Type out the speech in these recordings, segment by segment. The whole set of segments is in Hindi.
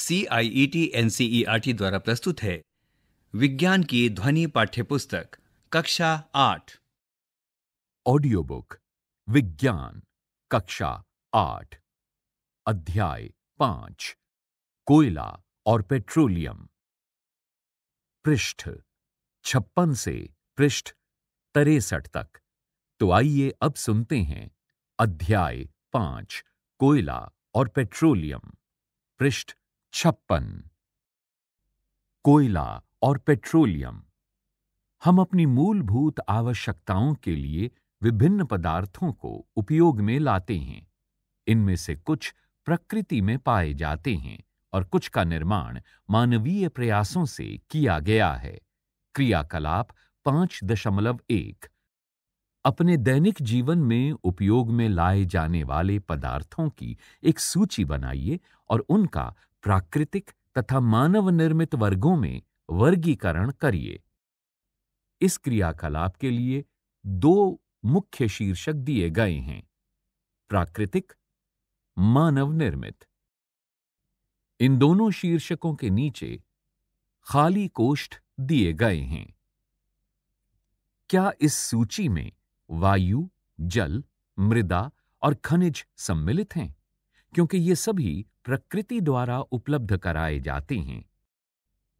C I E T N C E R T द्वारा प्रस्तुत है विज्ञान की ध्वनि पाठ्यपुस्तक कक्षा आठ ऑडियो बुक विज्ञान कक्षा आठ अध्याय पांच कोयला और पेट्रोलियम पृष्ठ छप्पन से पृष्ठ तिरसठ तक तो आइए अब सुनते हैं अध्याय पांच कोयला और पेट्रोलियम पृष्ठ छप्पन कोयला और पेट्रोलियम हम अपनी मूलभूत आवश्यकताओं के लिए विभिन्न पदार्थों को उपयोग में लाते हैं इनमें से कुछ प्रकृति में पाए जाते हैं और कुछ का निर्माण मानवीय प्रयासों से किया गया है क्रियाकलाप पांच दशमलव एक अपने दैनिक जीवन में उपयोग में लाए जाने वाले पदार्थों की एक सूची बनाइए और उनका प्राकृतिक तथा मानव निर्मित वर्गों में वर्गीकरण करिए इस क्रियाकलाप के लिए दो मुख्य शीर्षक दिए गए हैं प्राकृतिक मानव निर्मित इन दोनों शीर्षकों के नीचे खाली कोष्ठ दिए गए हैं क्या इस सूची में वायु जल मृदा और खनिज सम्मिलित हैं क्योंकि ये सभी प्रकृति द्वारा उपलब्ध कराए जाते हैं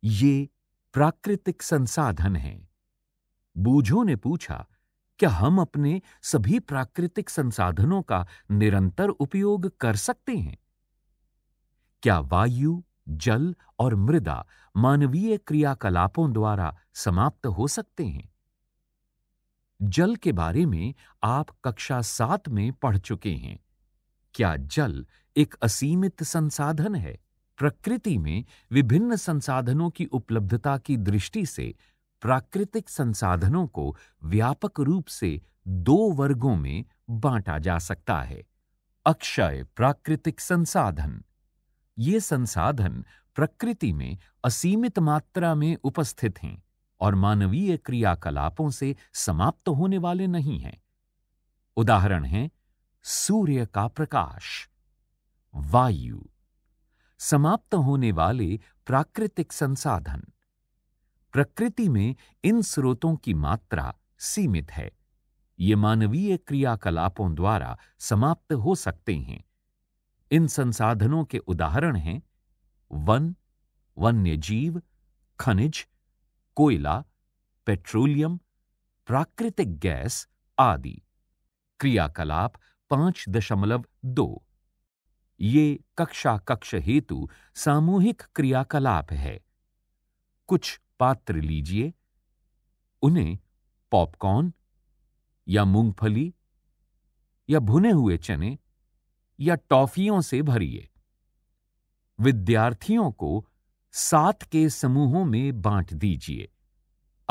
ये प्राकृतिक संसाधन हैं बूझो ने पूछा क्या हम अपने सभी प्राकृतिक संसाधनों का निरंतर उपयोग कर सकते हैं क्या वायु जल और मृदा मानवीय क्रियाकलापों द्वारा समाप्त हो सकते हैं जल के बारे में आप कक्षा सात में पढ़ चुके हैं क्या जल एक असीमित संसाधन है प्रकृति में विभिन्न संसाधनों की उपलब्धता की दृष्टि से प्राकृतिक संसाधनों को व्यापक रूप से दो वर्गों में बांटा जा सकता है अक्षय प्राकृतिक संसाधन ये संसाधन प्रकृति में असीमित मात्रा में उपस्थित हैं और मानवीय क्रियाकलापों से समाप्त होने वाले नहीं हैं उदाहरण हैं सूर्य का प्रकाश वायु समाप्त होने वाले प्राकृतिक संसाधन प्रकृति में इन स्रोतों की मात्रा सीमित है ये मानवीय क्रियाकलापों द्वारा समाप्त हो सकते हैं इन संसाधनों के उदाहरण हैं वन वन्य जीव खनिज कोयला पेट्रोलियम प्राकृतिक गैस आदि क्रियाकलाप पांच दशमलव दो ये कक्षा कक्ष हेतु सामूहिक क्रियाकलाप है कुछ पात्र लीजिए उन्हें पॉपकॉर्न या मूंगफली या भुने हुए चने या टॉफियों से भरिए विद्यार्थियों को सात के समूहों में बांट दीजिए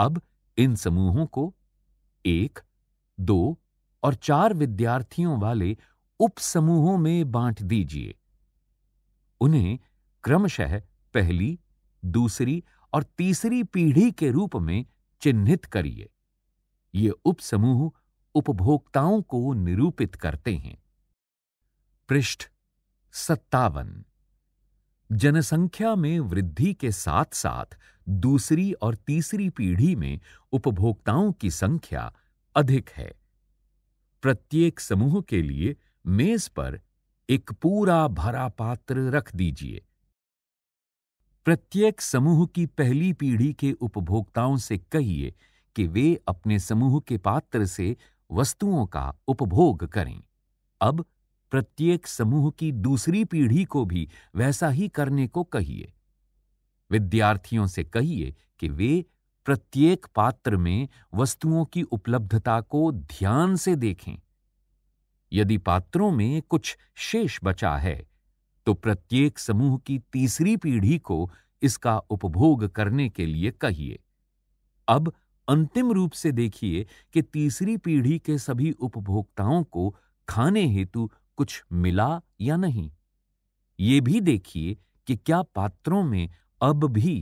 अब इन समूहों को एक दो और चार विद्यार्थियों वाले उपसमूहों में बांट दीजिए उन्हें क्रमशः पहली दूसरी और तीसरी पीढ़ी के रूप में चिन्हित करिए ये उपसमूह उपभोक्ताओं को निरूपित करते हैं पृष्ठ सत्तावन जनसंख्या में वृद्धि के साथ साथ दूसरी और तीसरी पीढ़ी में उपभोक्ताओं की संख्या अधिक है प्रत्येक समूह के लिए मेज पर एक पूरा भरा पात्र रख दीजिए प्रत्येक समूह की पहली पीढ़ी के उपभोक्ताओं से कहिए कि वे अपने समूह के पात्र से वस्तुओं का उपभोग करें अब प्रत्येक समूह की दूसरी पीढ़ी को भी वैसा ही करने को कहिए विद्यार्थियों से कहिए कि वे प्रत्येक पात्र में वस्तुओं की उपलब्धता को ध्यान से देखें यदि पात्रों में कुछ शेष बचा है तो प्रत्येक समूह की तीसरी पीढ़ी को इसका उपभोग करने के लिए कहिए अब अंतिम रूप से देखिए कि तीसरी पीढ़ी के सभी उपभोक्ताओं को खाने हेतु कुछ मिला या नहीं ये भी देखिए कि क्या पात्रों में अब भी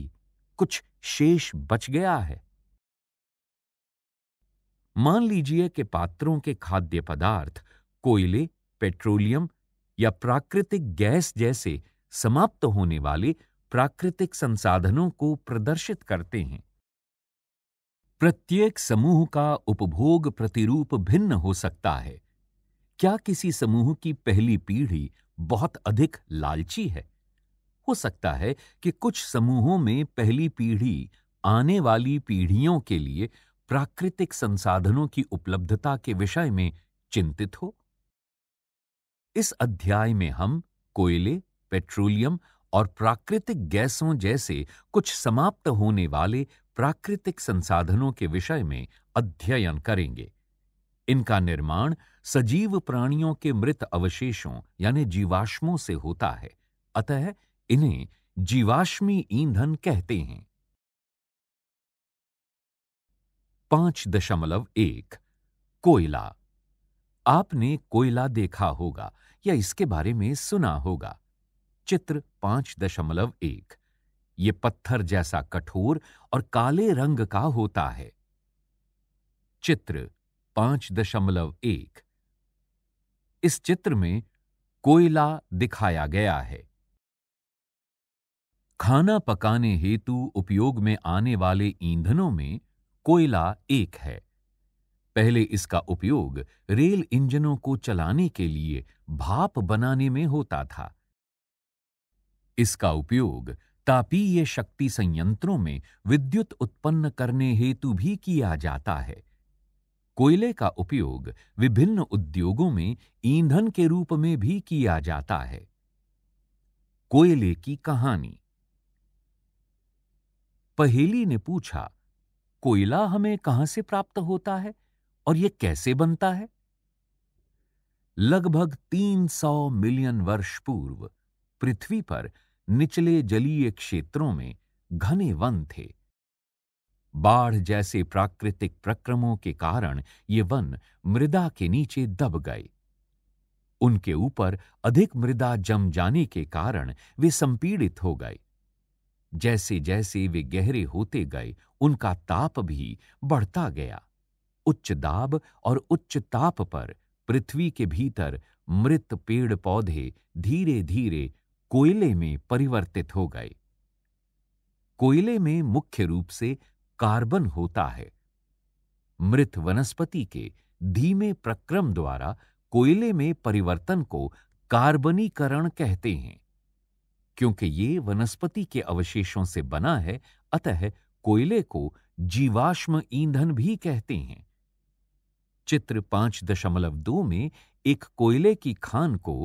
कुछ शेष बच गया है मान लीजिए कि पात्रों के खाद्य पदार्थ कोयले पेट्रोलियम या प्राकृतिक गैस जैसे समाप्त होने वाले प्राकृतिक संसाधनों को प्रदर्शित करते हैं प्रत्येक समूह का उपभोग प्रतिरूप भिन्न हो सकता है क्या किसी समूह की पहली पीढ़ी बहुत अधिक लालची है हो सकता है कि कुछ समूहों में पहली पीढ़ी आने वाली पीढ़ियों के लिए प्राकृतिक संसाधनों की उपलब्धता के विषय में चिंतित हो इस अध्याय में हम कोयले पेट्रोलियम और प्राकृतिक गैसों जैसे कुछ समाप्त होने वाले प्राकृतिक संसाधनों के विषय में अध्ययन करेंगे इनका निर्माण सजीव प्राणियों के मृत अवशेषों यानी जीवाश्मों से होता है अतः इन्हें जीवाश्मी ईंधन कहते हैं पांच दशमलव एक कोयला आपने कोयला देखा होगा या इसके बारे में सुना होगा चित्र पांच दशमलव एक ये पत्थर जैसा कठोर और काले रंग का होता है चित्र पांच दशमलव एक इस चित्र में कोयला दिखाया गया है खाना पकाने हेतु उपयोग में आने वाले ईंधनों में कोयला एक है पहले इसका उपयोग रेल इंजनों को चलाने के लिए भाप बनाने में होता था इसका उपयोग तापीय शक्ति संयंत्रों में विद्युत उत्पन्न करने हेतु भी किया जाता है कोयले का उपयोग विभिन्न उद्योगों में ईंधन के रूप में भी किया जाता है कोयले की कहानी पहेली ने पूछा कोयला हमें कहां से प्राप्त होता है और यह कैसे बनता है लगभग 300 मिलियन वर्ष पूर्व पृथ्वी पर निचले जलीय क्षेत्रों में घने वन थे बाढ़ जैसे प्राकृतिक प्रक्रमों के कारण ये वन मृदा के नीचे दब गए उनके ऊपर अधिक मृदा जम जाने के कारण वे संपीड़ित हो गए जैसे जैसे वे गहरे होते गए उनका ताप भी बढ़ता गया उच्च दाब और उच्च ताप पर पृथ्वी के भीतर मृत पेड़ पौधे धीरे धीरे कोयले में परिवर्तित हो गए कोयले में मुख्य रूप से कार्बन होता है मृत वनस्पति के धीमे प्रक्रम द्वारा कोयले में परिवर्तन को कार्बनीकरण कहते हैं क्योंकि ये वनस्पति के अवशेषों से बना है अतः कोयले को जीवाश्म ईंधन भी कहते हैं चित्र पांच दशमलव दो में एक कोयले की खान को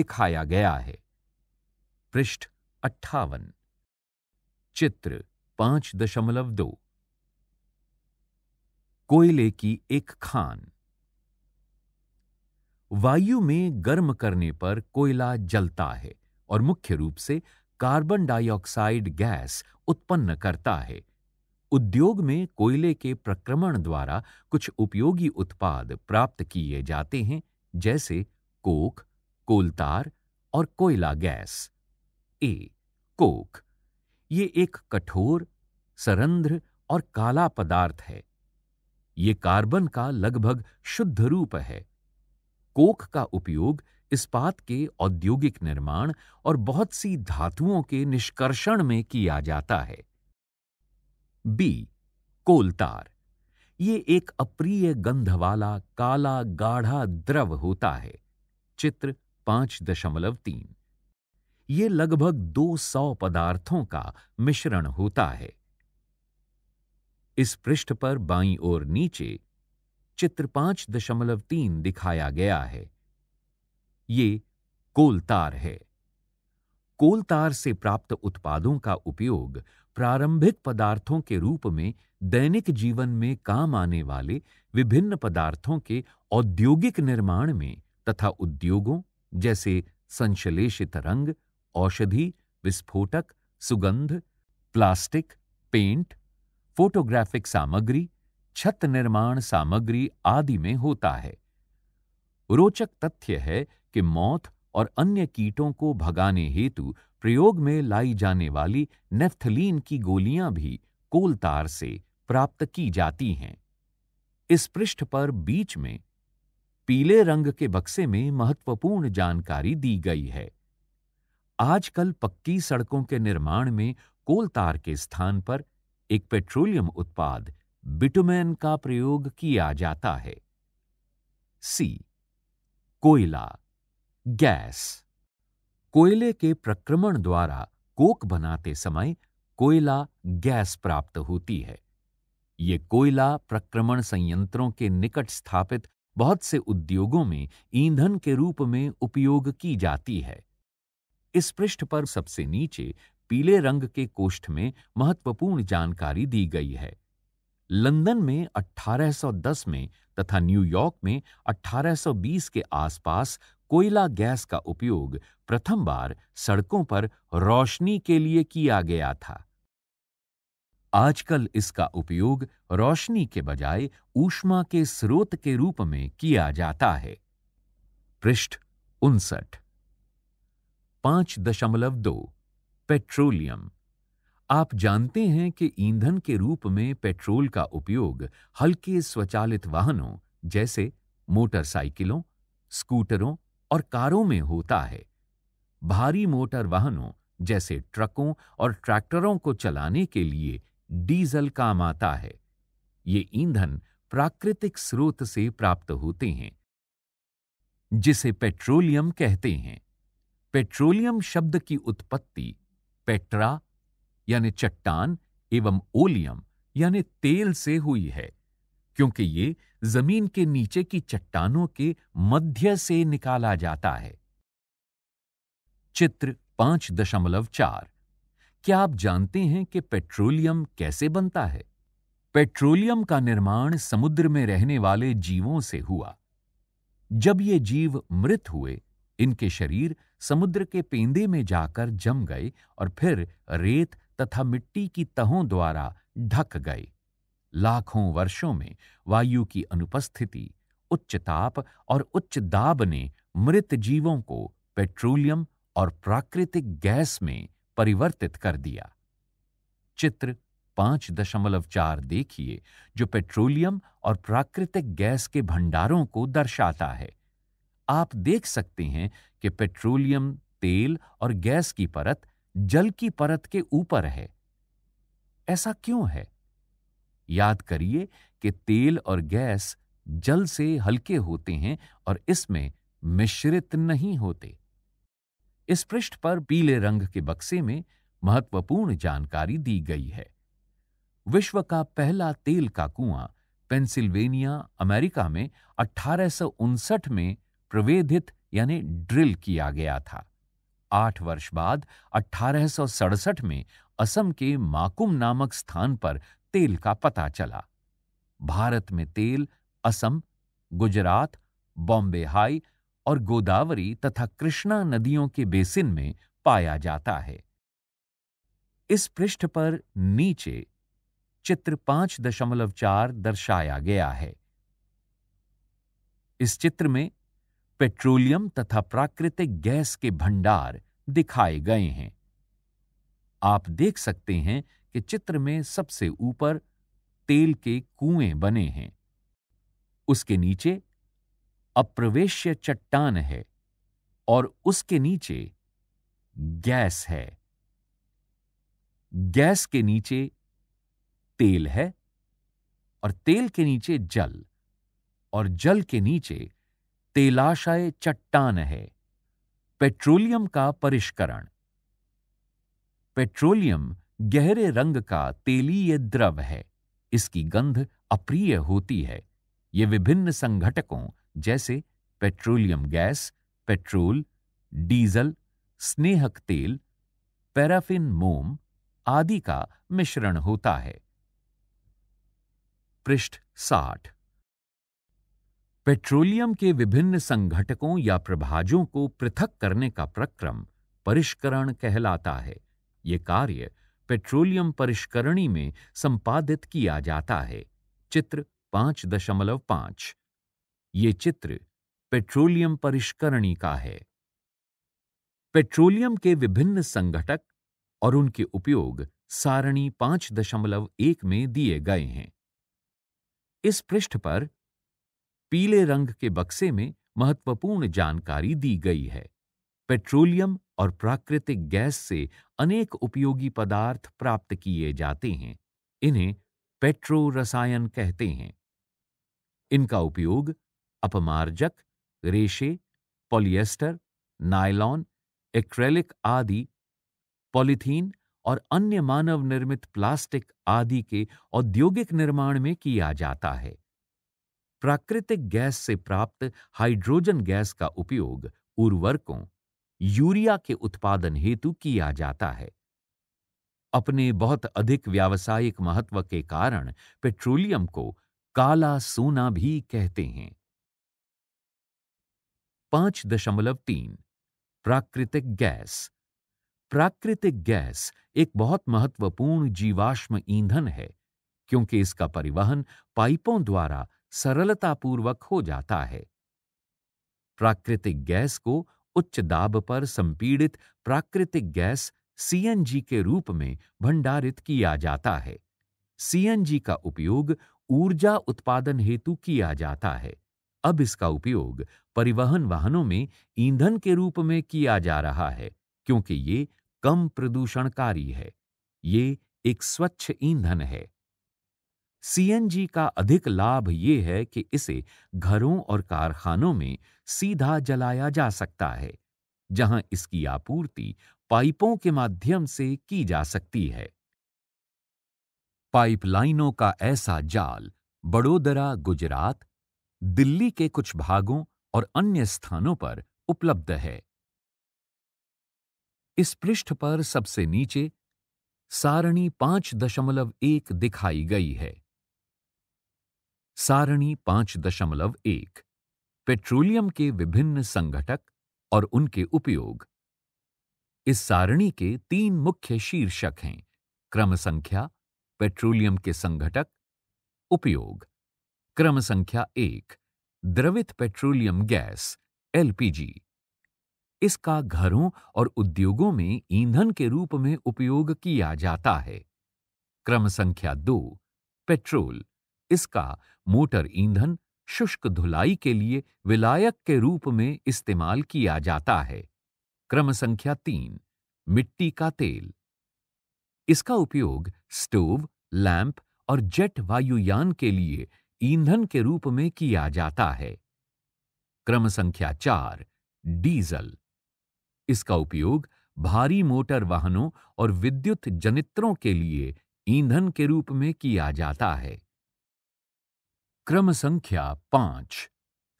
दिखाया गया है पृष्ठ अट्ठावन चित्र पांच दशमलव दो कोयले की एक खान वायु में गर्म करने पर कोयला जलता है और मुख्य रूप से कार्बन डाइऑक्साइड गैस उत्पन्न करता है उद्योग में कोयले के प्रक्रमण द्वारा कुछ उपयोगी उत्पाद प्राप्त किए जाते हैं जैसे कोक कोलतार और कोयला गैस ए कोक ये एक कठोर सरंध्र और काला पदार्थ है ये कार्बन का लगभग शुद्ध रूप है कोक का उपयोग इस्पात के औद्योगिक निर्माण और बहुत सी धातुओं के निष्कर्षण में किया जाता है बी कोलतार ये एक अप्रिय गंध वाला काला गाढ़ा द्रव होता है चित्र पांच दशमलव तीन ये लगभग दो सौ पदार्थों का मिश्रण होता है इस पृष्ठ पर बाई और नीचे चित्र पांच दशमलव तीन दिखाया गया है ये कोलतार है कोलतार से प्राप्त उत्पादों का उपयोग प्रारंभिक पदार्थों के रूप में दैनिक जीवन में काम आने वाले विभिन्न पदार्थों के औद्योगिक निर्माण में तथा उद्योगों जैसे संश्लेषित रंग औषधि विस्फोटक सुगंध प्लास्टिक पेंट फोटोग्राफिक सामग्री छत निर्माण सामग्री आदि में होता है रोचक तथ्य है कि मौत और अन्य कीटों को भगाने हेतु प्रयोग में लाई जाने वाली नेफ्थलीन की गोलियां भी कोलतार से प्राप्त की जाती हैं इस पृष्ठ पर बीच में पीले रंग के बक्से में महत्वपूर्ण जानकारी दी गई है आजकल पक्की सड़कों के निर्माण में कोलतार के स्थान पर एक पेट्रोलियम उत्पाद बिटुमेन का प्रयोग किया जाता है सी कोयला गैस कोयले के प्रक्रमण द्वारा कोक बनाते समय कोयला गैस प्राप्त होती है ये कोयला प्रक्रमण संयंत्रों के निकट स्थापित बहुत से उद्योगों में ईंधन के रूप में उपयोग की जाती है इस पृष्ठ पर सबसे नीचे पीले रंग के कोष्ठ में महत्वपूर्ण जानकारी दी गई है लंदन में 1810 में तथा न्यूयॉर्क में 1820 के आसपास कोयला गैस का उपयोग प्रथम बार सड़कों पर रोशनी के लिए किया गया था आजकल इसका उपयोग रोशनी के बजाय ऊष्मा के स्रोत के रूप में किया जाता है पृष्ठ उनसठ पांच दशमलव दो पेट्रोलियम आप जानते हैं कि ईंधन के रूप में पेट्रोल का उपयोग हल्के स्वचालित वाहनों जैसे मोटरसाइकिलों स्कूटरों और कारों में होता है भारी मोटर वाहनों जैसे ट्रकों और ट्रैक्टरों को चलाने के लिए डीजल काम आता है ये ईंधन प्राकृतिक स्रोत से प्राप्त होते हैं जिसे पेट्रोलियम कहते हैं पेट्रोलियम शब्द की उत्पत्ति पेट्रा यानी चट्टान एवं ओलियम यानी तेल से हुई है क्योंकि ये जमीन के नीचे की चट्टानों के मध्य से निकाला जाता है चित्र पांच दशमलव चार क्या आप जानते हैं कि पेट्रोलियम कैसे बनता है पेट्रोलियम का निर्माण समुद्र में रहने वाले जीवों से हुआ जब ये जीव मृत हुए इनके शरीर समुद्र के पेंदे में जाकर जम गए और फिर रेत तथा मिट्टी की तहों द्वारा ढक गए लाखों वर्षों में वायु की अनुपस्थिति उच्च ताप और उच्च दाब ने मृत जीवों को पेट्रोलियम और प्राकृतिक गैस में परिवर्तित कर दिया चित्र पांच दशमलव चार देखिए जो पेट्रोलियम और प्राकृतिक गैस के भंडारों को दर्शाता है आप देख सकते हैं कि पेट्रोलियम तेल और गैस की परत जल की परत के ऊपर है ऐसा क्यों है याद करिए कि तेल और गैस जल से हल्के होते हैं और इसमें मिश्रित नहीं होते इस पृष्ठ पर पीले रंग के बक्से में महत्वपूर्ण जानकारी दी गई है विश्व का पहला तेल का कुआं पेंसिल्वेनिया अमेरिका में अठारह में प्रवेदित यानी ड्रिल किया गया था आठ वर्ष बाद अठारह में असम के माकुम नामक स्थान पर तेल का पता चला भारत में तेल असम गुजरात बॉम्बे हाई और गोदावरी तथा कृष्णा नदियों के बेसिन में पाया जाता है इस पृष्ठ पर नीचे चित्र पांच दशमलव चार दर्शाया गया है इस चित्र में पेट्रोलियम तथा प्राकृतिक गैस के भंडार दिखाए गए हैं आप देख सकते हैं कि चित्र में सबसे ऊपर तेल के कुएं बने हैं उसके नीचे अप्रवेश्य चट्टान है और उसके नीचे गैस है गैस के नीचे तेल है और तेल के नीचे जल और जल के नीचे तेलाशय चट्टान है पेट्रोलियम का परिष्करण पेट्रोलियम गहरे रंग का तेलीय द्रव है इसकी गंध अप्रिय होती है ये विभिन्न संघटकों जैसे पेट्रोलियम गैस पेट्रोल डीजल स्नेहक तेल पैराफिन मोम आदि का मिश्रण होता है पृष्ठ साठ पेट्रोलियम के विभिन्न संघटकों या प्रभाजों को पृथक करने का प्रक्रम परिष्करण कहलाता है ये कार्य पेट्रोलियम परिष्करणी में संपादित किया जाता है चित्र पांच दशमलव पांच ये चित्र पेट्रोलियम परिष्करणी का है पेट्रोलियम के विभिन्न संघटक और उनके उपयोग सारणी पांच दशमलव एक में दिए गए हैं इस पृष्ठ पर पीले रंग के बक्से में महत्वपूर्ण जानकारी दी गई है पेट्रोलियम और प्राकृतिक गैस से अनेक उपयोगी पदार्थ प्राप्त किए जाते हैं इन्हें पेट्रो रसायन कहते हैं इनका उपयोग अपमार्जक रेशे पॉलिएस्टर नायलॉन एक्रेलिक आदि पॉलिथीन और अन्य मानव निर्मित प्लास्टिक आदि के औद्योगिक निर्माण में किया जाता है प्राकृतिक गैस से प्राप्त हाइड्रोजन गैस का उपयोग उर्वरकों यूरिया के उत्पादन हेतु किया जाता है अपने बहुत अधिक व्यावसायिक महत्व के कारण पेट्रोलियम को काला सोना भी कहते हैं पांच दशमलव तीन प्राकृतिक गैस प्राकृतिक गैस एक बहुत महत्वपूर्ण जीवाश्म ईंधन है क्योंकि इसका परिवहन पाइपों द्वारा सरलतापूर्वक हो जाता है प्राकृतिक गैस को उच्च दाब पर संपीड़ित प्राकृतिक गैस सीएनजी के रूप में भंडारित किया जाता है सीएनजी का उपयोग ऊर्जा उत्पादन हेतु किया जाता है अब इसका उपयोग परिवहन वाहनों में ईंधन के रूप में किया जा रहा है क्योंकि ये कम प्रदूषणकारी है ये एक स्वच्छ ईंधन है सीएनजी का अधिक लाभ ये है कि इसे घरों और कारखानों में सीधा जलाया जा सकता है जहां इसकी आपूर्ति पाइपों के माध्यम से की जा सकती है पाइपलाइनों का ऐसा जाल बड़ोदरा गुजरात दिल्ली के कुछ भागों और अन्य स्थानों पर उपलब्ध है इस पृष्ठ पर सबसे नीचे सारणी पांच दशमलव एक दिखाई गई है सारणी पांच दशमलव एक पेट्रोलियम के विभिन्न संघटक और उनके उपयोग इस सारणी के तीन मुख्य शीर्षक हैं क्रम संख्या पेट्रोलियम के संघटक उपयोग क्रम संख्या एक द्रवित पेट्रोलियम गैस एलपीजी इसका घरों और उद्योगों में ईंधन के रूप में उपयोग किया जाता है क्रम संख्या दो पेट्रोल इसका मोटर ईंधन शुष्क धुलाई के लिए विलायक के रूप में इस्तेमाल किया जाता है क्रम संख्या तीन मिट्टी का तेल इसका उपयोग स्टोव लैंप और जेट वायुयान के लिए ईंधन के रूप में किया जाता है क्रम संख्या चार डीजल इसका उपयोग भारी मोटर वाहनों और विद्युत जनित्रों के लिए ईंधन के रूप में किया जाता है क्रम संख्या पांच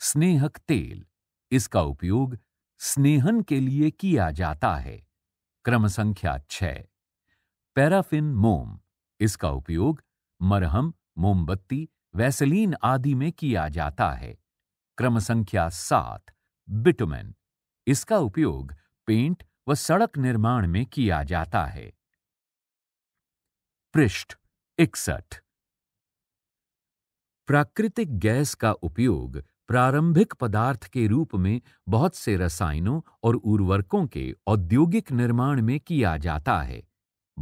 स्नेहक तेल इसका उपयोग स्नेहन के लिए किया जाता है क्रम संख्या छ पैराफिन मोम इसका उपयोग मरहम मोमबत्ती वैसलीन आदि में किया जाता है क्रम संख्या सात बिटुमेन इसका उपयोग पेंट व सड़क निर्माण में किया जाता है पृष्ठ इकसठ प्राकृतिक गैस का उपयोग प्रारंभिक पदार्थ के रूप में बहुत से रसायनों और उर्वरकों के औद्योगिक निर्माण में किया जाता है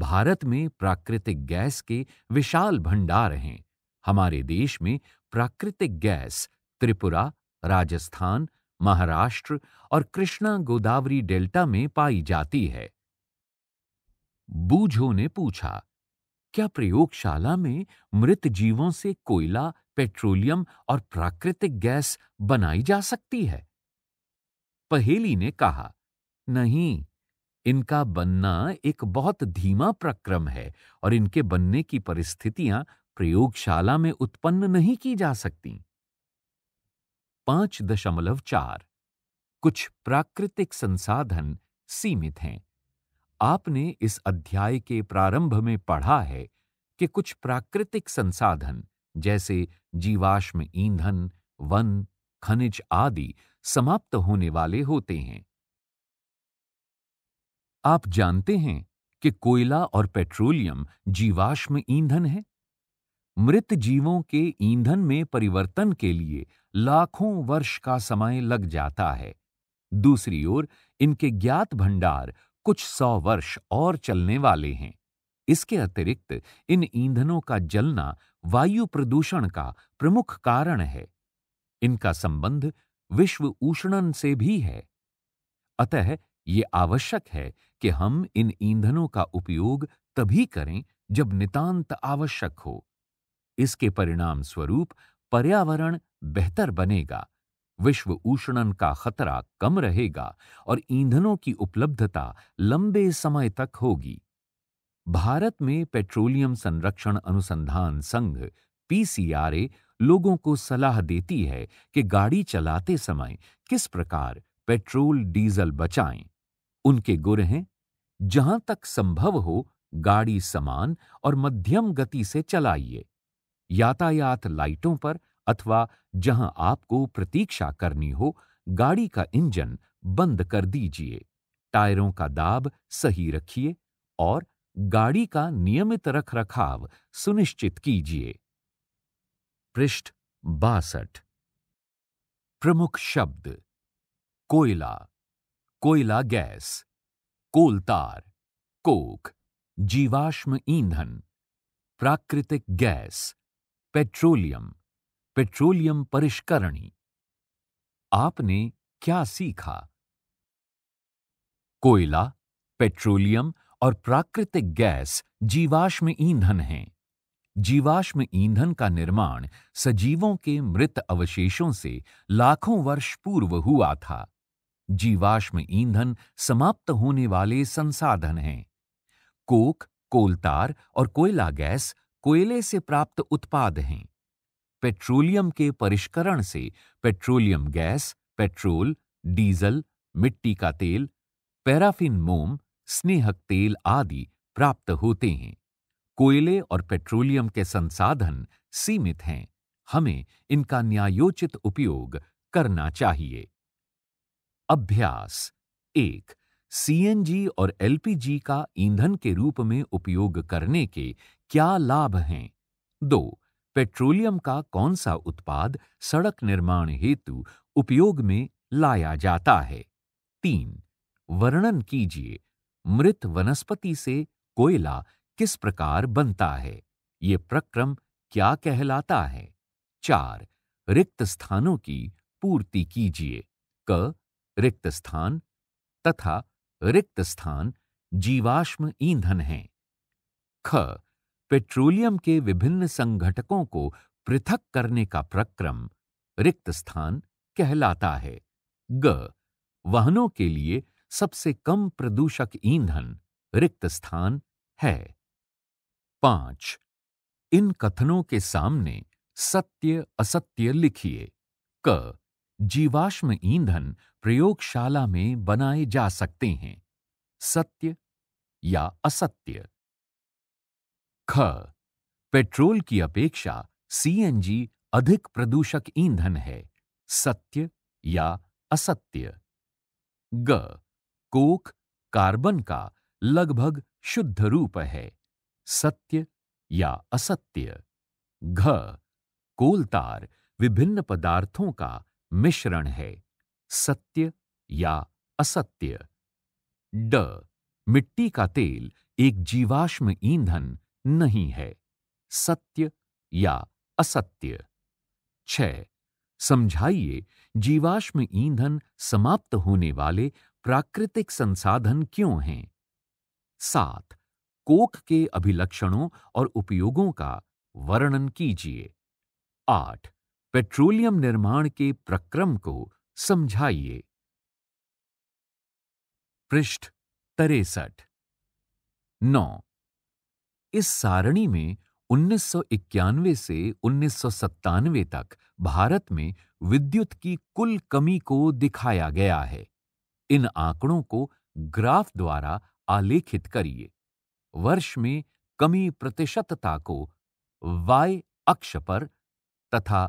भारत में प्राकृतिक गैस के विशाल भंडार हैं हमारे देश में प्राकृतिक गैस त्रिपुरा राजस्थान महाराष्ट्र और कृष्णा गोदावरी डेल्टा में पाई जाती है बूझो ने पूछा क्या प्रयोगशाला में मृत जीवों से कोयला पेट्रोलियम और प्राकृतिक गैस बनाई जा सकती है पहेली ने कहा नहीं इनका बनना एक बहुत धीमा प्रक्रम है और इनके बनने की परिस्थितियां प्रयोगशाला में उत्पन्न नहीं की जा सकती पांच दशमलव चार कुछ प्राकृतिक संसाधन सीमित हैं आपने इस अध्याय के प्रारंभ में पढ़ा है कि कुछ प्राकृतिक संसाधन जैसे जीवाश्म ईंधन वन खनिज आदि समाप्त होने वाले होते हैं आप जानते हैं कि कोयला और पेट्रोलियम जीवाश्म ईंधन है मृत जीवों के ईंधन में परिवर्तन के लिए लाखों वर्ष का समय लग जाता है दूसरी ओर इनके ज्ञात भंडार कुछ सौ वर्ष और चलने वाले हैं इसके अतिरिक्त इन ईंधनों का जलना वायु प्रदूषण का प्रमुख कारण है इनका संबंध विश्व उष्णन से भी है अतः ये आवश्यक है कि हम इन ईंधनों का उपयोग तभी करें जब नितांत आवश्यक हो इसके परिणाम स्वरूप पर्यावरण बेहतर बनेगा विश्व उष्णन का खतरा कम रहेगा और ईंधनों की उपलब्धता लंबे समय तक होगी भारत में पेट्रोलियम संरक्षण अनुसंधान संघ पीसीआरए लोगों को सलाह देती है कि गाड़ी चलाते समय किस प्रकार पेट्रोल डीजल बचाएं उनके गुर हैं जहां तक संभव हो गाड़ी समान और मध्यम गति से चलाइए यातायात लाइटों पर अथवा जहां आपको प्रतीक्षा करनी हो गाड़ी का इंजन बंद कर दीजिए टायरों का दाब सही रखिए और गाड़ी का नियमित रख रखाव सुनिश्चित कीजिए पृष्ठ बासठ प्रमुख शब्द कोयला कोयला गैस कोलतार कोक जीवाश्म ईंधन प्राकृतिक गैस पेट्रोलियम पेट्रोलियम परिष्करणी आपने क्या सीखा कोयला पेट्रोलियम और प्राकृतिक गैस जीवाश्म ईंधन हैं जीवाश्म ईंधन का निर्माण सजीवों के मृत अवशेषों से लाखों वर्ष पूर्व हुआ था जीवाश्म ईंधन समाप्त होने वाले संसाधन हैं कोक कोलतार और कोयला गैस कोयले से प्राप्त उत्पाद हैं पेट्रोलियम के परिष्करण से पेट्रोलियम गैस पेट्रोल डीजल मिट्टी का तेल पैराफिन मोम स्नेहक तेल आदि प्राप्त होते हैं कोयले और पेट्रोलियम के संसाधन सीमित हैं हमें इनका न्यायोचित उपयोग करना चाहिए अभ्यास एक सीएनजी और एलपीजी का ईंधन के रूप में उपयोग करने के क्या लाभ हैं दो पेट्रोलियम का कौन सा उत्पाद सड़क निर्माण हेतु उपयोग में लाया जाता है तीन वर्णन कीजिए मृत वनस्पति से कोयला किस प्रकार बनता है ये प्रक्रम क्या कहलाता है चार रिक्त स्थानों की पूर्ति कीजिए क रिक्त स्थान तथा रिक्त स्थान जीवाश्म ईंधन है ख पेट्रोलियम के विभिन्न संघटकों को पृथक करने का प्रक्रम रिक्त स्थान कहलाता है ग वाहनों के लिए सबसे कम प्रदूषक ईंधन रिक्त स्थान है पांच इन कथनों के सामने सत्य असत्य लिखिए क जीवाश्म ईंधन प्रयोगशाला में बनाए जा सकते हैं सत्य या असत्य ख पेट्रोल की अपेक्षा सीएनजी अधिक प्रदूषक ईंधन है सत्य या असत्य ग कोक कार्बन का लगभग शुद्ध रूप है सत्य या असत्य घ कोलतार विभिन्न पदार्थों का मिश्रण है सत्य या असत्य ड मिट्टी का तेल एक जीवाश्म ईंधन नहीं है सत्य या असत्य छ समझाइए जीवाश्म ईंधन समाप्त होने वाले प्राकृतिक संसाधन क्यों हैं सात कोक के अभिलक्षणों और उपयोगों का वर्णन कीजिए आठ पेट्रोलियम निर्माण के प्रक्रम को समझाइए पृष्ठ तिरसठ नौ इस सारणी में उन्नीस से उन्नीस तक भारत में विद्युत की कुल कमी को दिखाया गया है इन आंकड़ों को ग्राफ द्वारा आलेखित करिए वर्ष में कमी प्रतिशतता को y अक्ष पर तथा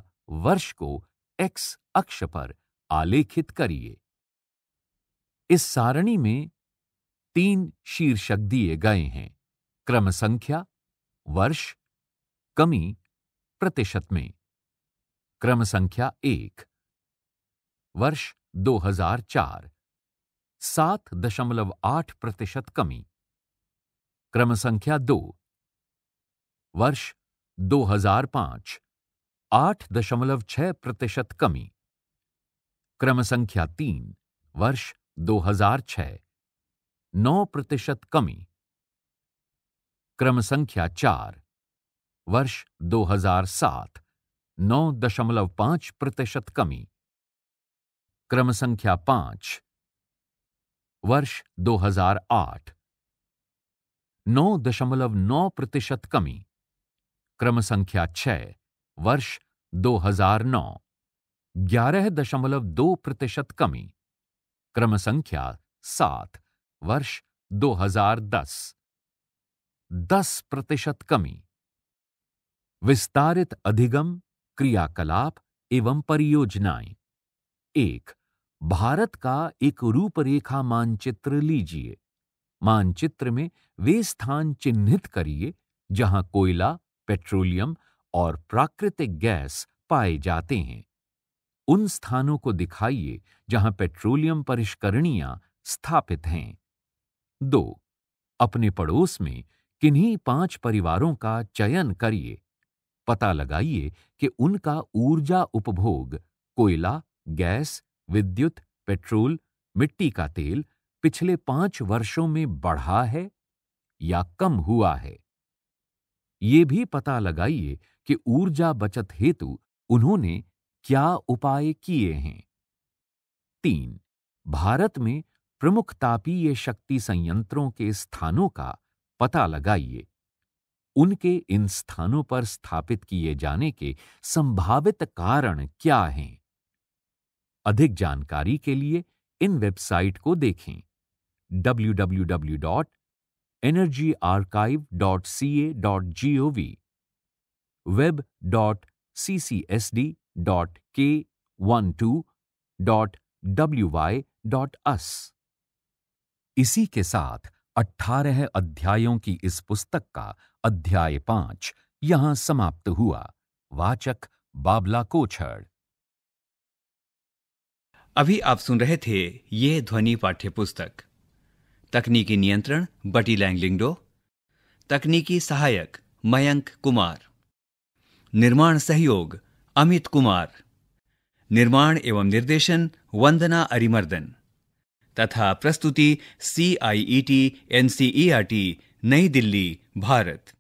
वर्ष को x अक्ष पर आलेखित करिए इस सारणी में तीन शीर्षक दिए गए हैं क्रम संख्या वर्ष कमी प्रतिशत में क्रम संख्या एक वर्ष 2004 सात दशमलव आठ प्रतिशत कमी क्रम संख्या दो वर्ष 2005 आठ दशमलव छह प्रतिशत कमी क्रम संख्या तीन वर्ष 2006 नौ प्रतिशत कमी क्रम संख्या चार वर्ष 2007 नौ दशमलव पांच प्रतिशत कमी क्रम संख्या पांच वर्ष 2008 नौ दशमलव नौ प्रतिशत कमी क्रम संख्या छह वर्ष 2009 ग्यारह दशमलव दो प्रतिशत कमी क्रम संख्या सात वर्ष 2010 दस प्रतिशत कमी विस्तारित अधिगम क्रियाकलाप एवं परियोजनाएं एक भारत का एक रूपरेखा मानचित्र लीजिए मानचित्र में वे स्थान चिन्हित करिए जहां कोयला पेट्रोलियम और प्राकृतिक गैस पाए जाते हैं उन स्थानों को दिखाइए जहां पेट्रोलियम परिष्करणियां स्थापित हैं दो अपने पड़ोस में किन्हीं पांच परिवारों का चयन करिए पता लगाइए कि उनका ऊर्जा उपभोग कोयला गैस विद्युत पेट्रोल मिट्टी का तेल पिछले पांच वर्षों में बढ़ा है या कम हुआ है ये भी पता लगाइए कि ऊर्जा बचत हेतु उन्होंने क्या उपाय किए हैं तीन भारत में प्रमुख तापीय शक्ति संयंत्रों के स्थानों का पता लगाइए उनके इन स्थानों पर स्थापित किए जाने के संभावित कारण क्या हैं अधिक जानकारी के लिए इन वेबसाइट को देखें www.energyarchive.ca.gov web.ccsd.k12.wy.us इसी के साथ 18 अध्यायों की इस पुस्तक का अध्याय पांच यहां समाप्त हुआ वाचक बाबला कोछड़ अभी आप सुन रहे थे ये ध्वनि पाठ्य पुस्तक तकनीकी नियंत्रण बटी लैंगलिंगडो तकनीकी सहायक मयंक कुमार निर्माण सहयोग अमित कुमार निर्माण एवं निर्देशन वंदना अरिमर्दन तथा प्रस्तुति C I E T N C E R T New Delhi Bharat